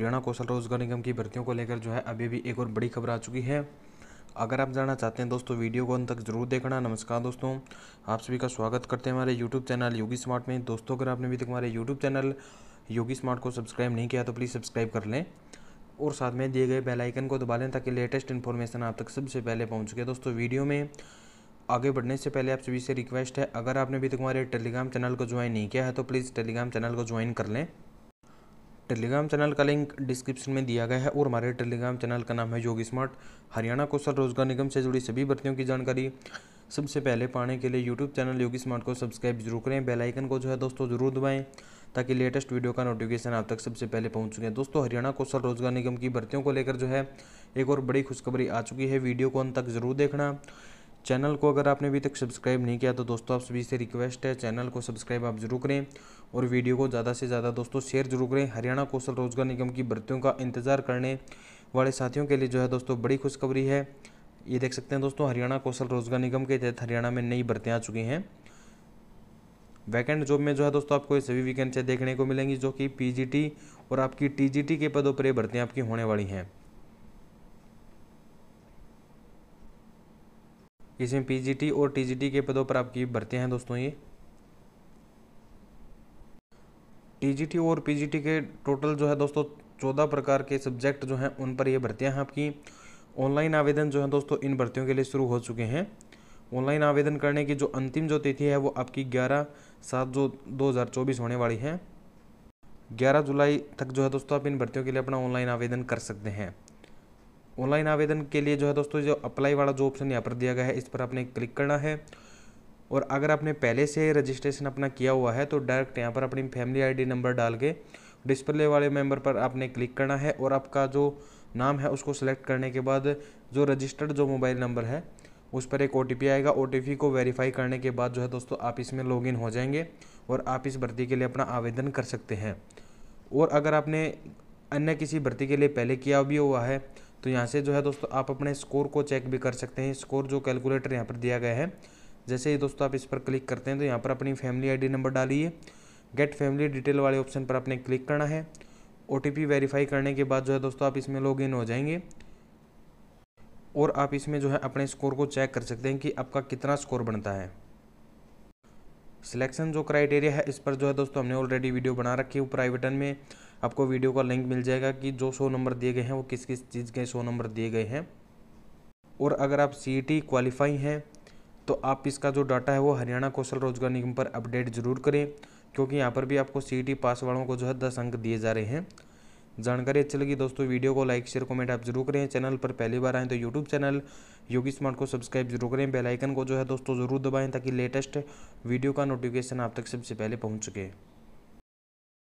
हरियाणा कौशल रोजगार निगम की भर्तियों को लेकर जो है अभी भी एक और बड़ी खबर आ चुकी है अगर आप जानना चाहते हैं दोस्तों वीडियो को अंत तक जरूर देखना नमस्कार दोस्तों आप सभी का स्वागत करते हैं हमारे यूट्यूब चैनल योगी स्मार्ट में दोस्तों अगर आपने अभी तक हमारे यूट्यूब चैनल योगी स्मार्ट को सब्सक्राइब नहीं किया तो प्लीज़ सब्सक्राइब कर लें और साथ में दिए गए बेलाइकन को दबा लें ताकि लेटेस्ट इन्फॉर्मेशन आप तक सबसे पहले पहुँच सके दोस्तों वीडियो में आगे बढ़ने से पहले आप सभी से रिक्वेस्ट है अगर आपने अभी तक हमारे टेलीग्राम चैनल को ज्वाइन नहीं किया है तो प्लीज़ टेलीग्राम चैनल को ज्वाइन कर लें टेलीग्राम चैनल का लिंक डिस्क्रिप्शन में दिया गया है और हमारे टेलीग्राम चैनल का नाम है योगी स्मार्ट हरियाणा कौशल रोजगार निगम से जुड़ी सभी भर्तियों की जानकारी सबसे पहले पाने के लिए यूट्यूब चैनल योगी स्मार्ट को सब्सक्राइब जरूर करें बेल आइकन को जो है दोस्तों जरूर दबाएं ताकि लेटेस्ट वीडियो का नोटिफिकेशन आप तक सबसे पहले पहुंच सके दोस्तों हरियाणा कौशल रोजगार निगम की भर्तियों को लेकर जो है एक और बड़ी खुशखबरी आ चुकी है वीडियो को अंत तक जरूर देखना चैनल को अगर आपने अभी तक सब्सक्राइब नहीं किया तो दोस्तों आप सभी से रिक्वेस्ट है चैनल को सब्सक्राइब आप जरूर करें और वीडियो को ज़्यादा से ज़्यादा दोस्तों शेयर जरूर करें हरियाणा कौशल रोजगार निगम की भर्तियों का इंतजार करने वाले साथियों के लिए जो है दोस्तों बड़ी खुशखबरी है ये देख सकते हैं दोस्तों हरियाणा कौशल रोजगार निगम के तहत हरियाणा में नई भर्तियाँ आ चुकी हैं वैकेंट जॉब में जो है दोस्तों आपको ये सभी से देखने को मिलेंगी जो कि पीजीटी और आपकी टीजीटी के पदों पर ये भर्तियाँ आपकी होने वाली हैं इसमें पीजीटी और टीजीटी के पदों पर आपकी भर्तियाँ हैं दोस्तों ये टीजीटी और पीजीटी के टोटल जो है दोस्तों चौदह प्रकार के सब्जेक्ट जो हैं उन पर ये भर्तियाँ हैं आपकी ऑनलाइन आवेदन जो है दोस्तों इन भर्तियों के लिए शुरू हो चुके हैं ऑनलाइन आवेदन करने की जो अंतिम जो तिथि है वो आपकी ग्यारह सात जो दो हज़ार चौबीस होने वाली है ग्यारह जुलाई तक जो है दोस्तों आप इन भर्तियों के लिए अपना ऑनलाइन आवेदन कर सकते हैं ऑनलाइन आवेदन के लिए जो है दोस्तों जो अप्लाई वाला जो ऑप्शन यहाँ पर दिया गया है इस पर आपने क्लिक करना है और अगर आपने पहले से रजिस्ट्रेशन अपना किया हुआ है तो डायरेक्ट यहाँ पर अपनी फैमिली आईडी नंबर डाल के डिस्प्ले वाले मेंबर पर आपने क्लिक करना है और आपका जो नाम है उसको सेलेक्ट करने के बाद जो रजिस्टर्ड जो मोबाइल नंबर है उस पर एक ओ आएगा ओ को वेरीफाई करने के बाद जो है दोस्तों आप इसमें लॉग हो जाएंगे और आप इस भर्ती के लिए अपना आवेदन कर सकते हैं और अगर आपने अन्य किसी भर्ती के लिए पहले किया भी हुआ है तो यहाँ से जो है दोस्तों आप अपने स्कोर को चेक भी कर सकते हैं स्कोर जो कैलकुलेटर यहाँ पर दिया गया है जैसे ही दोस्तों आप इस पर क्लिक करते हैं तो यहाँ पर अपनी फैमिली आईडी नंबर डालिए गेट फैमिली डिटेल वाले ऑप्शन पर आपने क्लिक करना है ओ वेरीफाई करने के बाद जो है दोस्तों आप इसमें लॉग हो जाएंगे और आप इसमें जो है अपने स्कोर को चेक कर सकते हैं कि आपका कितना स्कोर बनता है सिलेक्शन जो क्राइटेरिया है इस पर जो है दोस्तों हमने ऑलरेडी वीडियो बना रखी है प्राइवेटन में आपको वीडियो का लिंक मिल जाएगा कि जो सौ नंबर दिए गए हैं वो किस किस चीज़ के सौ नंबर दिए गए हैं और अगर आप सी ई क्वालिफाई हैं तो आप इसका जो डाटा है वो हरियाणा कौशल रोजगार निगम पर अपडेट ज़रूर करें क्योंकि यहाँ पर भी आपको सी ई पास वालों को जो है दस अंक दिए जा रहे हैं जानकारी अच्छी लगी दोस्तों वीडियो को लाइक शेयर कमेंट आप जरूर करें चैनल पर पहली बार आएँ तो यूट्यूब चैनल योगी स्मार्ट को सब्सक्राइब जरूर करें बेल आइकन को जो है दोस्तों ज़रूर दबाएं ताकि लेटेस्ट वीडियो का नोटिफिकेशन आप तक सबसे पहले पहुंच सके